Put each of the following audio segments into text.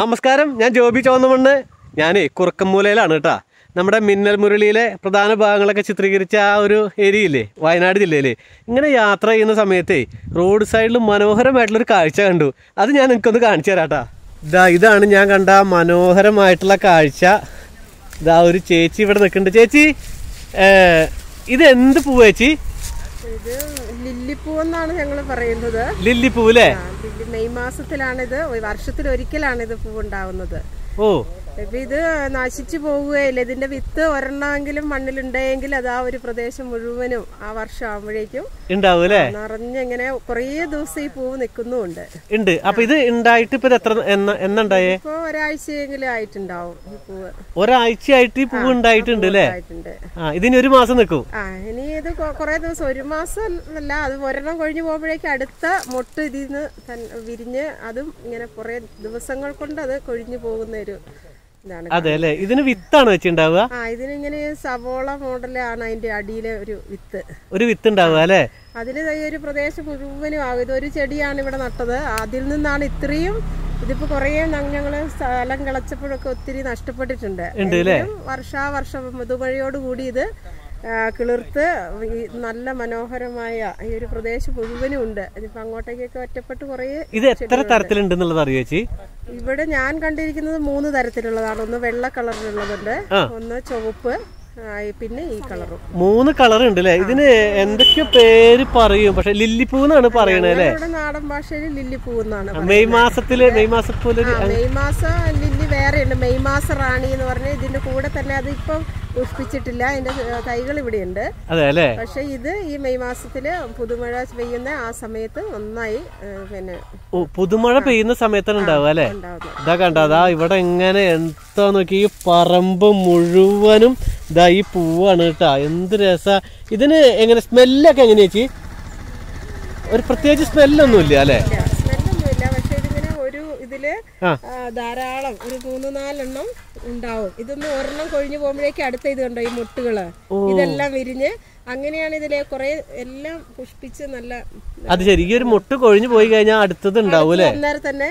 നമസ്കാരം ഞാൻ ജോബി ചോന്നമണ്ണ് ഞാൻ മൂലയിലാണ് കേട്ടോ നമ്മുടെ മിന്നൽ മുരളിയിലെ പ്രധാന ഭാഗങ്ങളൊക്കെ ചിത്രീകരിച്ച ആ ഒരു ഇല്ലേ വയനാട് ജില്ലയിൽ ഇങ്ങനെ യാത്ര ചെയ്യുന്ന സമയത്തേ റോഡ് സൈഡിൽ മനോഹരമായിട്ടുള്ളൊരു കാഴ്ച കണ്ടു അത് ഞാൻ നിങ്ങൾക്കൊന്ന് കാണിച്ചു തരാട്ടാ ഇതാ ഇതാണ് ഞാൻ കണ്ട മനോഹരമായിട്ടുള്ള കാഴ്ച ഇതാ ഒരു ചേച്ചി ഇവിടെ നിൽക്കുന്നുണ്ട് ചേച്ചി ഇത് എന്ത് പൂവേച്ചി ലില്ലിപ്പൂ എന്നാണ് ഞങ്ങൾ പറയുന്നത് ലില്ലിപ്പൂ അല്ലേ മെയ് മാസത്തിലാണിത് വർഷത്തിലൊരിക്കലാണിത് പൂവുണ്ടാവുന്നത് ഓ ഇപ്പം ഇത് നശിച്ചു പോവുകയില്ല ഇതിന്റെ വിത്ത് ഒരെണ്ണമെങ്കിലും മണ്ണിലുണ്ടെങ്കിൽ അത് ആ ഒരു പ്രദേശം മുഴുവനും ആ വർഷം ആവുമ്പോഴേക്കും നിറഞ്ഞിങ്ങനെ കുറേ ദിവസം ഈ പൂവ് നിൽക്കുന്നുമുണ്ട് ഉണ്ട് അപ്പൊ ഇത് ഉണ്ടായിട്ട് ഇപ്പൊ എത്ര എന്നുണ്ടായേ ഒരാഴ്ചയെങ്കിലും ആയിട്ടുണ്ടാവും ഈ പൂവ് ഒരാഴ്ചയായിട്ട് ഈ പൂവ് ഉണ്ടായിട്ടുണ്ട് അല്ലേ ഇതിന് ഒരു മാസം നിൽക്കും ആ ഇനി ഇത് കുറേ ദിവസം ഒരു മാസം അല്ല അത് ഒരെണ്ണം കൊഴിഞ്ഞു പോകുമ്പോഴേക്കും അടുത്ത മൊട്ട് ഇതിൽ നിന്ന് വിരിഞ്ഞ് അതും ഇങ്ങനെ കുറേ ദിവസങ്ങൾ കൊണ്ട് അത് കൊഴിഞ്ഞു പോകുന്ന ഒരു അതെ അല്ലെ ഇതിന് വിത്താണ് വെച്ചിണ്ടാവുക ഇതിനിങ്ങനെ ഇങ്ങനെ സവോള മോഡലാണ് അതിന്റെ അടിയിലെ ഒരു വിത്ത് ഒരു വിത്ത് ഉണ്ടാവുക അല്ലെ അതിന് ഒരു പ്രദേശം മുഴുവനും ആകും ഇതൊരു ചെടിയാണ് ഇവിടെ നട്ടത് അതിൽ നിന്നാണ് ഇത്രയും ഇതിപ്പോ കുറേ ഞങ്ങള് സ്ഥലം കിളച്ചപ്പോഴൊക്കെ ഒത്തിരി നഷ്ടപ്പെട്ടിട്ടുണ്ട് വർഷാവർഷം കൂടി ഇത് കിളിർത്ത് നല്ല മനോഹരമായ ഈ ഒരു പ്രദേശം മുഴുവനും ഉണ്ട് ഇതിപ്പോ അങ്ങോട്ടേക്കൊക്കെ ഒറ്റപ്പെട്ട് കുറേ ഇത് എത്ര തരത്തിലുണ്ടെന്നുള്ളത് അറിയോ ഇവിടെ ഞാൻ കണ്ടിരിക്കുന്നത് മൂന്ന് തരത്തിലുള്ളതാണ് ഒന്ന് വെള്ള കളറിലുള്ളതുണ്ട് ഒന്ന് ചുവപ്പ് ഈ മൂന്ന് കളർ ഉണ്ട് അല്ലേ ഇതിന് എന്തൊക്കെയോ പേര് പറയും പക്ഷെ ലില്ലിപ്പൂ എന്നാണ് പറയണത് അല്ലേ നാടൻ ഭാഷയിൽ ലില്ലിപ്പൂ എന്നാണ് മെയ് മാസത്തില് മെയ് മാസത്തിൽ മെയ് മാസം ലില്ലി വേറെയുണ്ട് മെയ് മാസ റാണി എന്ന് പറഞ്ഞ ഇതിന്റെ കൂടെ തന്നെ അത് ഇപ്പം പുഷ്പിച്ചിട്ടില്ല അതിന്റെ തൈകൾ ഇവിടെ ഉണ്ട് പക്ഷെ ഇത് ഈ മെയ് മാസത്തില് പുതുമഴ പെയ്യുന്ന ആ സമയത്ത് നന്നായി പിന്നെ പുതുമഴ പെയ്യുന്ന സമയത്താണ് ഉണ്ടാവുക അല്ലേ ഇതാ കണ്ടോ ഇവിടെ എങ്ങനെ എന്താ നോക്കി ഈ പറമ്പ് മുഴുവനും ഇതാ ഈ പൂവാണ് കേട്ടോ എന്ത് രസ ഇതിന് എങ്ങനെ സ്മെല്ലൊക്കെ എങ്ങനെയാ ചേച്ചി ഒരു പ്രത്യേകിച്ച് സ്മെല്ലൊന്നുമില്ല അല്ലേ ധാരാളം ഒരു മൂന്ന് നാലെണ്ണം ഉണ്ടാവും ഇതൊന്ന് ഒരെണ്ണം കൊഴിഞ്ഞു പോകുമ്പോഴേക്ക് അടുത്ത ഇത് കണ്ടോ ഈ മുട്ടുകള് ഇതെല്ലാം വിരിഞ്ഞ് അങ്ങനെയാണ് ഇതിലെ കുറെ എല്ലാം പുഷ്പിച്ച് നല്ല അത് ശരി ഈ ഒരു മുട്ട് കൊഴിഞ്ഞു പോയി കഴിഞ്ഞാൽ അടുത്തത് ഉണ്ടാവൂലേ അന്നേരം തന്നെ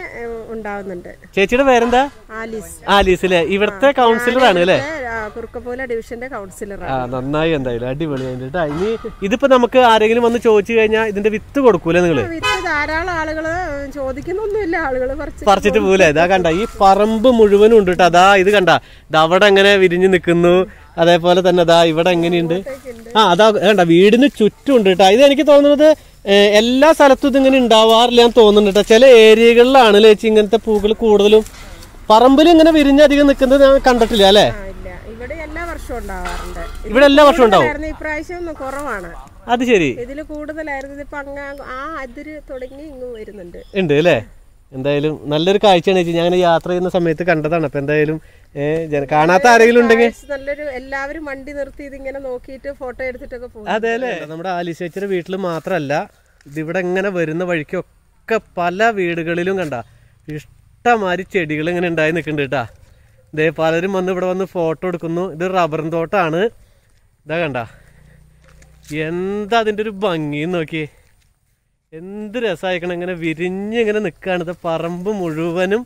ഉണ്ടാവുന്നുണ്ട് ചേച്ചിയുടെ പേരെന്താ ആലീസ് ആലീസ് അല്ലേ ഇവിടുത്തെ കൗൺസിലർ ആണ് അല്ലേ കുറുക്കപ്പോല ഡിവിഷന്റെ കൗൺസിലറാണ് നന്നായി എന്തായാലും അടിപൊളിയായിട്ട് കേട്ടോ ഇനി ഇതിപ്പോ നമുക്ക് ആരെങ്കിലും വന്ന് ചോദിച്ചു കഴിഞ്ഞാൽ ഇതിന്റെ വിത്ത് കൊടുക്കൂലേ നിങ്ങള് വിത്ത് ധാരാളം ആളുകള് ചോദിക്കുന്നൊന്നുമില്ല ആളുകള് പറിച്ചിട്ട് പോകൂലേ ഇതാ കണ്ട ഈ പറമ്പ് മുഴുവനും ഉണ്ട് കേട്ടോ അതാ ഇത് കണ്ട അവിടെ എങ്ങനെ വിരിഞ്ഞു നിൽക്കുന്നു അതേപോലെ തന്നെ അതാ ഇവിടെ എങ്ങനെയുണ്ട് ആ അതാ കണ്ട വീടിന് ചുറ്റും ഉണ്ട് കേട്ടോ ഇത് എനിക്ക് തോന്നുന്നത് എല്ലാ സ്ഥലത്തും ഇതിങ്ങനെ ഉണ്ടാവാറില്ല എന്ന് തോന്നുന്നുണ്ട് കേട്ടോ ചില ഏരിയകളിലാണ് ചേച്ചി ഇങ്ങനത്തെ പൂക്കൾ കൂടുതലും പറമ്പിൽ ഇങ്ങനെ വിരിഞ്ഞധികം നിൽക്കുന്നത് ഞാൻ കണ്ടിട്ടില്ല അല്ലേ ഇവിടെ എല്ലാ വർഷവും ഉണ്ടാവും ഇപ്രാവശ്യം കുറവാണ് അത് ശരി ഇതില് കൂടുതലായിരുന്നു ആ അതിര് തുടങ്ങി വരുന്നുണ്ട് ഉണ്ട് അല്ലേ എന്തായാലും നല്ലൊരു കാഴ്ചയാണ് ചേച്ചി ഞാൻ യാത്ര ചെയ്യുന്ന സമയത്ത് കണ്ടതാണ് അപ്പൊ എന്തായാലും കാണാത്ത ആരെങ്കിലും ഉണ്ടെങ്കിൽ നല്ലൊരു എല്ലാവരും വണ്ടി നിർത്തി ഇതിങ്ങനെ നോക്കിയിട്ട് ഫോട്ടോ എടുത്തിട്ടൊക്കെ പോകും അതെ അല്ലേ നമ്മുടെ ആലിശേച്ചിയുടെ വീട്ടിൽ മാത്രമല്ല ഇതിവിടെ ഇങ്ങനെ വരുന്ന വഴിക്കൊക്കെ പല വീടുകളിലും കണ്ട ഇഷ്ടമാതിരി ചെടികൾ ഇങ്ങനെ ഉണ്ടായി നിൽക്കുന്നുണ്ട് കേട്ടാ ദേ പലരും വന്ന് ഇവിടെ വന്ന് ഫോട്ടോ എടുക്കുന്നു ഇത് റബ്ബറും തോട്ടാണ് ഇതാ കണ്ട എന്താ അതിൻ്റെ ഒരു ഭംഗി നോക്കി എന്ത് രസമായിക്കണം ഇങ്ങനെ വിരിഞ്ഞ് ഇങ്ങനെ നിൽക്കുകയാണ് ഇത് പറമ്പ് മുഴുവനും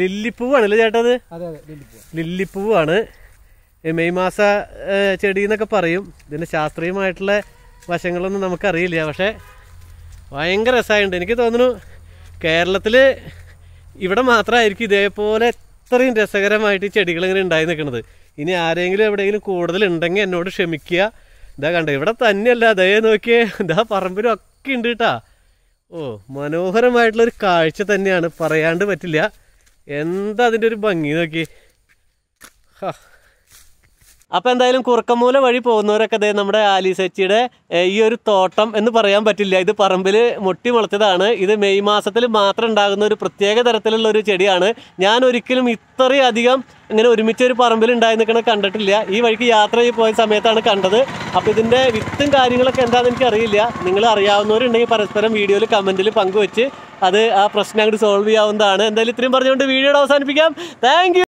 ലില്ലിപ്പൂവാണല്ലേ ചേട്ടത് ലില്ലിപ്പൂവാണ് മെയ് മാസ ചെടി എന്നൊക്കെ പറയും ഇതിൻ്റെ ശാസ്ത്രീയമായിട്ടുള്ള വശങ്ങളൊന്നും നമുക്കറിയില്ല പക്ഷേ ഭയങ്കര രസമായിട്ടുണ്ട് എനിക്ക് തോന്നുന്നു കേരളത്തിൽ ഇവിടെ മാത്രമായിരിക്കും ഇതേപോലെ അത്രയും രസകരമായിട്ട് ഈ ചെടികൾ ഇങ്ങനെ ഉണ്ടായി നിൽക്കുന്നത് ഇനി ആരെങ്കിലും എവിടെയെങ്കിലും കൂടുതൽ ഉണ്ടെങ്കിൽ എന്നോട് ക്ഷമിക്കുക ഇതാ കണ്ട ഇവിടെ തന്നെയല്ല ദയ നോക്കിയേ ഇതാ പറമ്പിലും ഒക്കെ ഉണ്ട് കേട്ടാ ഓ മനോഹരമായിട്ടുള്ളൊരു കാഴ്ച തന്നെയാണ് പറയാണ്ട് പറ്റില്ല എന്താ അതിൻ്റെ ഒരു ഭംഗി നോക്കി ഹാ അപ്പോൾ എന്തായാലും കുറുക്കമൂല വഴി പോകുന്നവരൊക്കെ അതേ നമ്മുടെ ആലിസച്ചിയുടെ ഈ ഒരു തോട്ടം എന്ന് പറയാൻ പറ്റില്ല ഇത് പറമ്പിൽ മുട്ടി മുളച്ചതാണ് ഇത് മെയ് മാസത്തിൽ മാത്രം ഉണ്ടാകുന്ന ഒരു പ്രത്യേക തരത്തിലുള്ള ഒരു ചെടിയാണ് ഞാൻ ഒരിക്കലും ഇത്രയധികം ഇങ്ങനെ ഒരുമിച്ച് ഒരു പറമ്പിൽ ഉണ്ടായി നിൽക്കണ കണ്ടിട്ടില്ല ഈ വഴിക്ക് യാത്ര ചെയ്ത് പോയ സമയത്താണ് കണ്ടത് അപ്പോൾ ഇതിൻ്റെ വിത്തും കാര്യങ്ങളൊക്കെ എന്താണെന്ന് അറിയില്ല നിങ്ങൾ അറിയാവുന്നവരുണ്ടെങ്കിൽ പരസ്പരം വീഡിയോയിൽ കമൻറ്റിൽ പങ്കുവെച്ച് അത് ആ പ്രശ്നം അങ്ങോട്ട് സോൾവ് ചെയ്യാവുന്നതാണ് എന്തായാലും ഇത്രയും പറഞ്ഞുകൊണ്ട് വീഡിയോ അവസാനിപ്പിക്കാം താങ്ക്